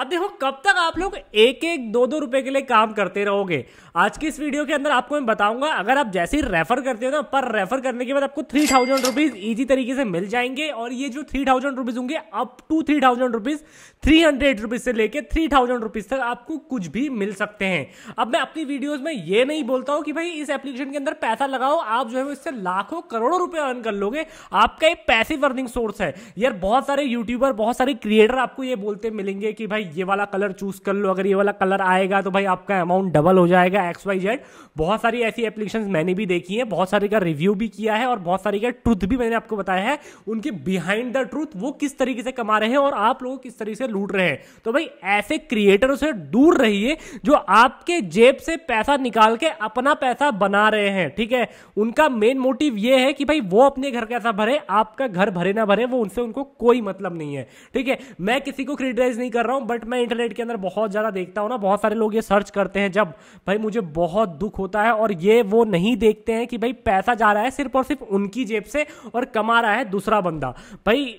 अब देखो कब तक आप लोग एक एक दो दो रुपए के लिए काम करते रहोगे आज की इस वीडियो के अंदर आपको मैं बताऊंगा अगर आप जैसे ही रेफर करते हो ना पर रेफर करने के बाद आपको थ्री थाउजेंड रुपीज ईजी तरीके से मिल जाएंगे और ये जो थ्री थाउजेंड रुपीज होंगे up to three thousand rupees three hundred rupees से लेकर थ्री थाउजेंड रुपीज तक आपको कुछ भी मिल सकते हैं अब मैं अपनी वीडियोज में ये नहीं बोलता हूँ कि भाई इस एप्लीकेशन के अंदर पैसा लगाओ आप जो है इससे लाखों करोड़ों रुपए अर्न कर लोगे आपका एक पैसिव अर्निंग सोर्स है यार बहुत सारे यूट्यूबर बहुत सारे क्रिएटर आपको ये बोलते मिलेंगे कि भाई ये वाला कलर चूज कर लो अगर ये वाला कलर आएगा तो भाई आपका अमाउंट डबल हो जाएगा एक्स वाई जेड बहुत सारी ऐसी एप्लीकेशन मैंने भी देखी है बहुत सारी का रिव्यू भी किया है और बहुत सारी का ट्रूथ भी मैंने आपको बताया है उनके बिहाइंड द ट्रूथ वो किस तरीके से कमा रहे हैं और आप लोग किस तरीके से लूट रहे हैं तो भाई ऐसे क्रिएटरों से दूर रहिए जो आपके जेब से पैसा निकाल के अपना पैसा बना रहे हैं ठीक है उनका मेन मोटिव ये है कि भाई वो अपने घर कैसा भरे आपका घर भरे ना भरे वो उनसे उनको कोई मतलब नहीं है ठीक है मैं किसी को क्रिटिसाइज नहीं कर रहा हूं बट बट मैं इंटरनेट के अंदर बहुत ज़्यादा देखता हूँ ना बहुत सारे लोग ये सर्च करते हैं जब भाई मुझे बहुत दुख होता है और ये वो नहीं देखते हैं कि भाई पैसा जा रहा है सिर्फ और सिर्फ उनकी जेब से और कमा रहा है दूसरा बंदा भाई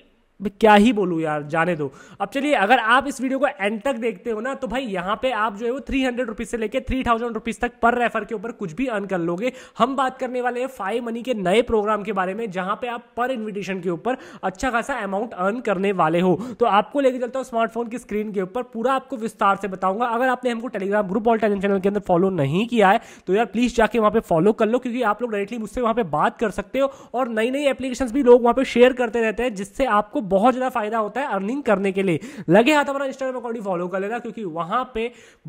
क्या ही बोलूँ यार जाने दो अब चलिए अगर आप इस वीडियो को एंड तक देखते हो ना तो भाई यहाँ पे आप जो है वो थ्री हंड्रेड रुपीज से लेकर थ्री थाउजेंड रुपीज तक पर रेफर के ऊपर कुछ भी अर्न कर लोगे हम बात करने वाले हैं फाइव मनी के नए प्रोग्राम के बारे में जहाँ पे आप पर इन्विटेशन के ऊपर अच्छा खासा अमाउंट अर्न करने वाले हो तो आपको लेके चलता हूँ स्मार्टफोन की स्क्रीन के ऊपर पूरा आपको विस्तार से बताऊंगा अगर आपने हमको Telegram group all Telegram channel के अंदर फॉलो नहीं किया है तो यार प्लीज जाके वहाँ पे फॉलो कर लो क्योंकि आप लोग डायरेक्टली मुझसे वहाँ पे बात कर सकते हो और नई नई एप्लीकेशन भी लोग वहाँ पे शेयर करते रहते हैं जिससे आपको बहुत ज़्यादा फायदा होता है अर्निंग करने के लिए लगे हाथ हमारा इंस्टाग्राम अकाउंट ही फॉलो कर लेना क्योंकि वहां पे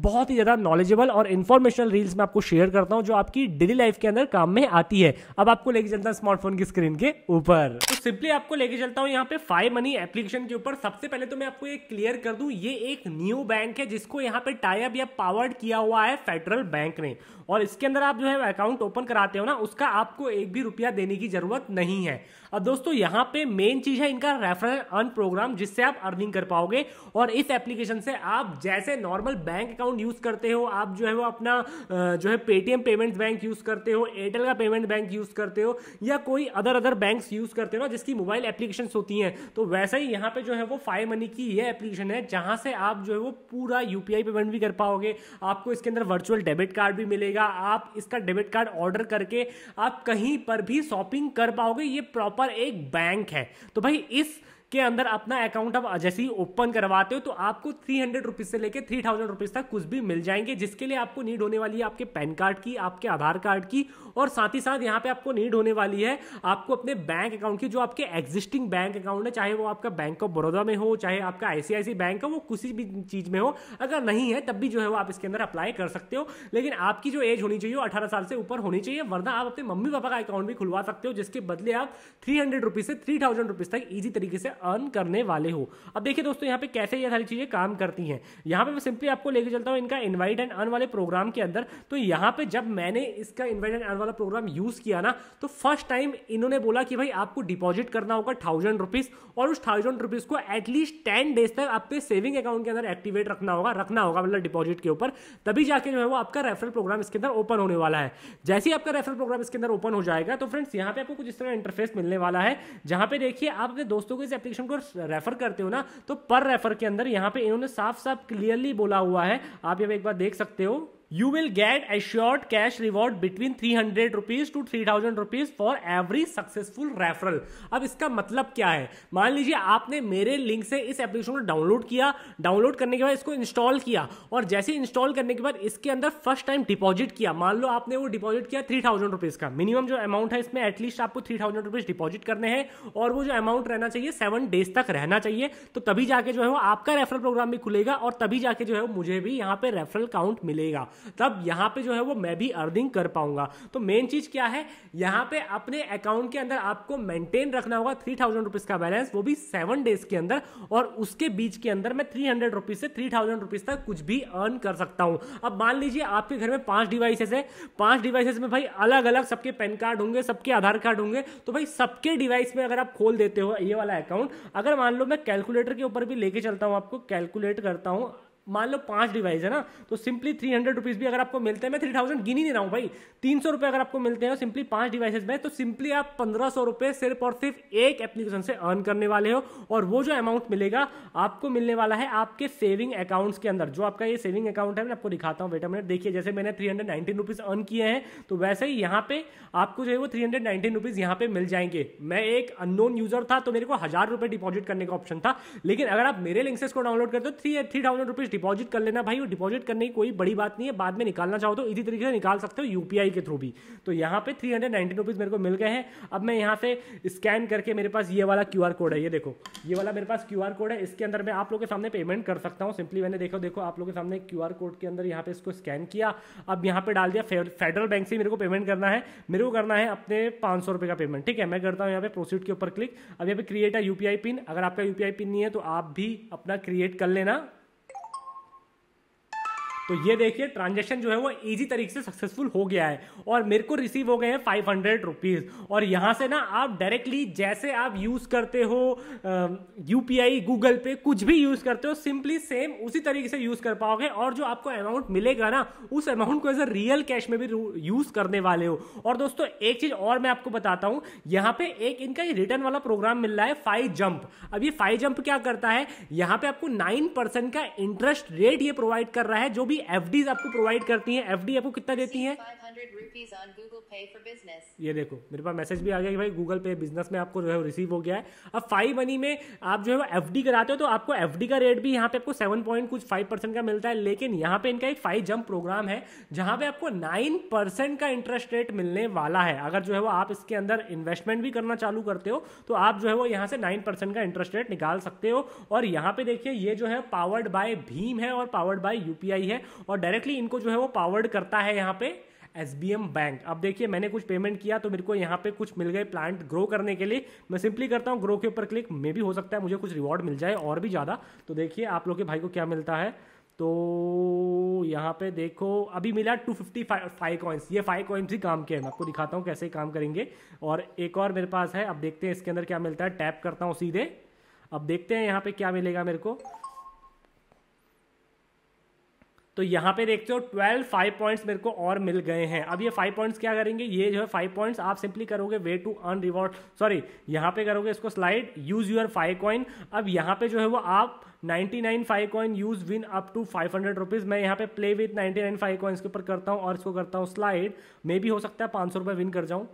बहुत ही ज़्यादा नॉलेजेबल और इन्फॉर्मेशनल रील्स मैं आपको शेयर करता हूँ जो आपकी डेली लाइफ के अंदर काम में आती है अब आपको लेके चलता है स्मार्टफोन की स्क्रीन के ऊपर तो सिंपली आपको लेके चलता हूँ यहाँ पे फाइव मनी एप्लीकेशन के ऊपर सबसे पहले तो मैं आपको ये क्लियर कर दू ये एक न्यू बैंक है जिसको यहाँ पे टाइप या पावर्ड किया हुआ है फेडरल बैंक ने और इसके अंदर आप जो है अकाउंट ओपन कराते हो ना उसका आपको एक भी रुपया देने की जरूरत नहीं है अब दोस्तों यहाँ पे मेन चीज है इनका रेफर रेफरल अर्न प्रोग्राम जिससे आप अर्निंग कर पाओगे और इस एप्लीकेशन से आप जैसे नॉर्मल बैंक अकाउंट यूज करते हो आप जो है वो अपना जो है पेटीएम पेमेंट बैंक यूज करते हो एयरटेल का पेमेंट बैंक यूज करते हो या कोई अदर अदर बैंक यूज करते हो ना जिसकी मोबाइल एप्लीकेशन होती हैं तो वैसे ही यहाँ पे जो है वो फाइव मनी की ये एप्लीकेशन है जहां से आप जो है वो पूरा यूपीआई पेमेंट भी कर पाओगे आपको इसके अंदर वर्चुअल डेबिट कार्ड भी मिलेगा आप इसका डेबिट कार्ड ऑर्डर करके आप कहीं पर भी शॉपिंग कर पाओगे ये प्रॉपर एक बैंक है तो भाई इस के अंदर अपना अकाउंट आप जैसे ही ओपन करवाते हो तो आपको थ्री हंड्रेड रुपीज से लेकर थ्री थाउजेंड रुपीज तक कुछ भी मिल जाएंगे जिसके लिए आपको नीड होने वाली है आपके पैन कार्ड की आपके आधार कार्ड की और साथ ही साथ यहाँ पे आपको नीड होने वाली है आपको अपने बैंक अकाउंट की जो आपके एग्जिस्टिंग बैंक अकाउंट है चाहे वो आपका बैंक ऑफ बड़ौदा में हो चाहे आपका आईसीआईसी बैंक हो वो किसी भी चीज में हो अगर नहीं है तब भी जो है वो आप इसके अंदर अप्लाई कर सकते हो लेकिन आपकी जो एज होनी चाहिए अठारह साल से ऊपर होनी चाहिए वरना आप अपने मम्मी पापा का अकाउंट भी खुलवा सकते हो जिसके बदले आप थ्री हंड्रेड से थ्री थाउजेंड रुपीज तक ईजी तरीके से अर्न करने वाले हो अब देखिए दोस्तों यहाँ पे कैसे ये सारी चीज़ें काम करती हैं यहाँ पे मैं सिंपली आपको लेके चलता हूँ इनका इन्वाइट एंड अर्न वाले प्रोग्राम के अंदर तो यहाँ पे जब मैंने इसका इन्वाइट एंड अर्न वाला प्रोग्राम यूज़ किया ना तो फर्स्ट टाइम इन्होंने बोला कि भाई आपको डिपॉजिट करना होगा थाउजेंड रुपीज़ और उस थाउजेंड रुपीज़ को एटलीस्ट टेन डेज तक आपके सेविंग अकाउंट के अंदर एक्टिवेट रखना होगा रखना होगा मतलब डिपॉजिट के ऊपर तभी जाके जो है वो आपका रेफरल प्रोग्राम इसके अंदर ओपन होने वाला है जैसे ही आपका रेफरल प्रोग्राम इसके अंदर ओपन हो जाएगा तो फ्रेंड्स यहाँ पे आपको कुछ इस तरह इंटरफेस मिलने वाला है जहां पे देखिए आप अपने दोस्तों को इस एप्लीकेशन को रेफर करते हो ना तो पर रेफर के अंदर यहाँ पे इन्होंने साफ साफ क्लियरली बोला हुआ है आप ये एक बार देख सकते हो you will get will cash reward between three hundred rupees to three thousand rupees for every successful referral अब इसका मतलब क्या है मान लीजिए आपने मेरे लिंक से इस एप्लीकेशन को डाउनलोड किया डाउनलोड करने के बाद इसको इंस्टॉल किया और जैसे इंस्टॉल करने के बाद इसके अंदर फर्स्ट टाइम डिपॉजिट किया मान लो आपने वो डिपॉजिट किया थ्री थाउजेंड रुपीज का मिनिमम जो अमाउंट है इसमें एटलीस्ट आपको थ्री थाउजेंड रुपीज डिपॉजिट करने हैं और वो जो अमाउंट रहना चाहिए सेवन डेज तक रहना चाहिए तो तभी जाके जो है वो आपका रेफरल प्रोग्राम भी खुलेगा और तभी जाके जो है मुझे भी यहाँ पे रेफरल काउंट मिलेगा तब यहाँ पे जो है वो मैं भी अर्निंग कर पाऊंगा तो मेन चीज़ क्या है यहाँ पे अपने अकाउंट के अंदर आपको मेंटेन रखना होगा थ्री थाउजेंड रुपीज़ का बैलेंस वो भी सेवन डेज के अंदर और उसके बीच के अंदर मैं थ्री हंड्रेड रुपीज़ से थ्री थाउजेंड रुपीज़ तक कुछ भी अर्न कर सकता हूँ अब मान लीजिए आपके घर में पांच डिवाइसेस है पांच डिवाइसेस में भाई अलग अलग सबके पैन कार्ड होंगे सबके आधार कार्ड होंगे तो भाई सबके डिवाइस में अगर आप खोल देते हो ये वाला अकाउंट अगर मान लो मैं कैलकुलेटर के ऊपर भी लेके चलता हूँ आपको कैलकुलेट करता हूँ मान लो पांच डिवाइस है ना तो सिंपली थ्री हंड्रेड रुपीज़ भी अगर आपको मिलते हैं मैं थ्री थाउजेंड गिनी नहीं रहा हूँ भाई तीन सौ रुपये अगर आपको मिलते हैं सिंपली पांच डिवाइसेज में तो सिंपली आप पंद्रह सौ रुपये सिर्फ और सिर्फ एक एप्लीकेशन से अर्न करने वाले हो और वो जो अमाउंट मिलेगा आपको मिलने वाला है आपके सेविंग अकाउंट्स के अंदर जो आपका ये सेविंग अकाउंट है मैं आपको दिखाता हूँ बेटा मिनट देखिए जैसे मैंने three hundred nineteen rupees earn किए हैं तो वैसे ही यहाँ पे आपको जो है वो थ्री हंड्रेड नाइनटीन रुपीज़ यहाँ पे मिल जाएंगे मैं एक अननोन यूजर था तो मेरे को हज़ार रुपये डिपॉजिट करने का ऑप्शन था लेकिन अगर आप मेरे लिंक से इसको डाउनलोड करते हो three three thousand rupees deposit कर लेना भाई और डिपॉजिट करने की कोई बड़ी बात नहीं है बाद में निकालना चाहो तो इसी तरीके से निकाल सकते हो यूपीआई के थ्रू भी तो यहाँ पे थ्री हंड्रेड रुपीज़ मेरे को मिल गए हैं अब मैं यहाँ से स्कैन करके मेरे पास ये वाला क्यू कोड है ये देखो ये वाला मेरे पास क्यू कोड है इसके अंदर मैं आप लोग के सामने पेमेंट कर सकता हूँ सिंपली मैंने देखो देखो आप लोग के सामने क्यू कोड के अंदर यहाँ पे इसको स्कैन किया अब यहाँ पे डाल दिया फेडरल बैंक से मेरे को पेमेंट करना है मेरे को करना है अपने पांच सौ का पेमेंट ठीक है मैं करता हूँ यहाँ पे प्रोसीड के ऊपर क्लिक अब यहाँ पे क्रिएट है यूपीआई पिन अगर आपका यूपीआई पिन नहीं है तो आप भी अपना क्रिएट कर लेना तो ये देखिए ट्रांजेक्शन जो है वो ईजी तरीके से सक्सेसफुल हो गया है और मेरे को रिसीव हो गए हैं फाइव हंड्रेड रुपीज़ और यहाँ से ना आप डायरेक्टली जैसे आप यूज़ करते हो यू पी आई गूगल पे कुछ भी यूज़ करते हो सिंपली सेम उसी तरीके से यूज़ कर पाओगे और जो आपको अमाउंट मिलेगा ना उस अमाउंट को एज अ रियल कैश में भी यूज़ करने वाले हो और दोस्तों एक चीज़ और मैं आपको बताता हूँ यहाँ पे एक इनका रिटर्न वाला प्रोग्राम मिल रहा है फाइव जंप अब ये फाइव जंप क्या करता है यहाँ पे आपको नाइन परसेंट का इंटरेस्ट रेट ये प्रोवाइड कर रहा है जो भी भी एफ आपको प्रोवाइड करती हैं एफ आपको कितना देती है ये देखो मेरे पास मैसेज भी आ गया कि भाई गूगल पे बिजनेस में आपको जो है रिसीव हो गया है अब फाइव मनी में आप जो है वो एफ कराते हो तो आपको एफ का रेट भी यहाँ पे आपको सेवन पॉइंट कुछ फाइव परसेंट का मिलता है लेकिन यहाँ पे इनका एक फाइव जंप प्रोग्राम है जहाँ पे आपको नाइन परसेंट का इंटरेस्ट रेट मिलने वाला है अगर जो है वो आप इसके अंदर इन्वेस्टमेंट भी करना चालू करते हो तो आप जो है वो यहाँ से नाइन परसेंट का इंटरेस्ट रेट निकाल सकते हो और यहाँ पे देखिए ये जो है पावर्ड बाय भीम है और पावर्ड बाय यूपीआई है और डायरेक्टली इनको जो है वो पावर्ड करता है यहाँ पे एस बी एम बैंक अब देखिए मैंने कुछ पेमेंट किया तो मेरे को यहाँ पे कुछ मिल गए प्लांट ग्रो करने के लिए मैं सिंपली करता हूँ ग्रो के ऊपर क्लिक मे भी हो सकता है मुझे कुछ रिवॉर्ड मिल जाए और भी ज़्यादा तो देखिए आप लोग के भाई को क्या मिलता है तो यहाँ पे देखो अभी मिला टू फिफ्टी फाइव कॉइन्स ये फाइव कॉइन्स ही काम के हैं मैं आपको दिखाता हूँ कैसे काम करेंगे और एक और मेरे पास है अब देखते हैं इसके अंदर क्या मिलता है टैप करता हूँ सीधे अब देखते हैं यहाँ पे क्या मिलेगा मेरे को तो यहाँ पे देखते हो ट्वेल्व फाइव पॉइंट्स मेरे को और मिल गए हैं अब ये फाइव पॉइंट्स क्या करेंगे ये जो है फाइव पॉइंट्स आप सिंपली करोगे way to earn reward sorry यहाँ पे करोगे इसको slide use your five coin अब यहाँ पे जो है वो आप 99 five coin use win up to 500 hundred rupees मैं यहाँ पे प्ले विथ 99 फाइव कॉइन्स के ऊपर करता हूँ और इसको करता हूँ स्लाइड मे भी हो सकता है पाँच सौ रुपये विन कर जाऊँ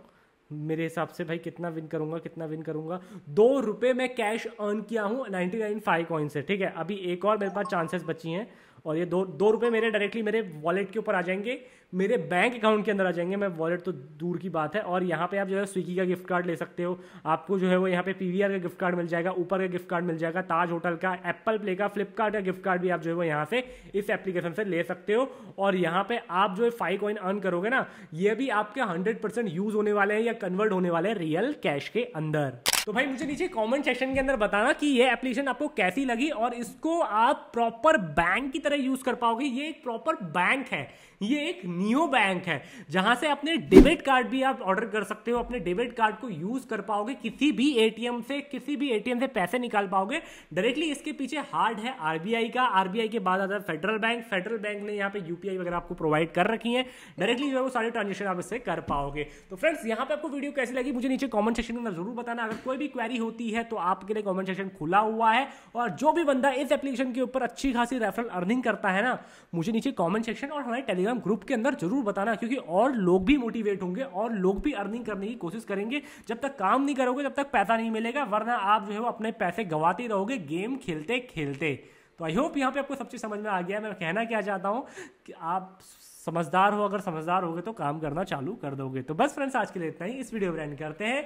मेरे हिसाब से भाई कितना विन करूंगा कितना विन करूंगा दो रुपये मैं कैश अर्न किया हूँ नाइन फाइव कॉइन से ठीक है अभी एक और मेरे पास चांसेस बची हैं और ये दो दो रुपये मेरे डायरेक्टली मेरे वॉलेट के ऊपर आ जाएंगे मेरे बैंक अकाउंट के अंदर आ जाएंगे मैं वॉलेट तो दूर की बात है और यहाँ पे आप जो है स्विगी का गिफ्ट कार्ड ले सकते हो आपको जो है वो यहाँ पे पी का गिफ्ट कार्ड मिल जाएगा ऊपर का गिफ्ट कार्ड मिल जाएगा ताज होटल का एप्पल प्ले का फ्लिपकार्ट का गिफ्ट कार्ड भी आप जो है वो यहाँ से इस एप्लीकेशन से ले सकते हो और यहाँ पे आप जो है फाइव कॉइन अर्न करोगे ना ये भी आपके हंड्रेड यूज होने वाले हैं या कन्वर्ट होने वाले हैं रियल कैश के अंदर तो भाई मुझे नीचे कमेंट सेक्शन के अंदर बताना कि ये एप्लीकेशन आपको कैसी लगी और इसको आप प्रॉपर बैंक की तरह यूज कर पाओगे ये एक प्रॉपर बैंक है ये एक नियो बैंक है जहां से अपने डेबिट कार्ड भी आप ऑर्डर कर सकते हो अपने डेबिट कार्ड को यूज कर पाओगे किसी भी एटीएम से किसी भी एटीएम से पैसे निकाल पाओगे डायरेक्टली इसके पीछे हार्ड है आरबीआई का आरबीआई के बाद आता है फेडरल बैंक फेडरल बैंक ने यहाँ पे यूपीआई वगैरह आपको प्रोवाइड कर रखी है डायरेक्टली जो है वो सारे ट्रांजेक्शन आप इससे कर पाओगे तो फ्रेंड्स यहाँ पे आपको वीडियो कैसी लगी मुझे नीचे कॉमेंट सेक्शन में जरूर बताना अगर कोई भी क्वेरी होती है तो आपके लिए कॉमेंट सेक्शन खुला हुआ है और जो भी बंदा इस एप्लीकेशन के ऊपर अच्छी खासी रेफरल अर्निंग करता है ना मुझे नीचे कॉमेंट सेक्शन और हमारे टेलीग्राम टेलीग्राम ग्रुप के अंदर जरूर बताना क्योंकि और लोग भी मोटिवेट होंगे और लोग भी अर्निंग करने की कोशिश करेंगे जब तक काम नहीं करोगे तब तक पैसा नहीं मिलेगा वरना आप जो है वो अपने पैसे गंवाते रहोगे गेम खेलते खेलते तो आई होप यहाँ पे आपको सब चीज़ समझ में आ गया मैं कहना क्या चाहता हूँ कि आप समझदार हो अगर समझदार होगे तो काम करना चालू कर दोगे तो बस फ्रेंड्स आज के लिए इतना ही इस वीडियो एंड करते हैं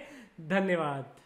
धन्यवाद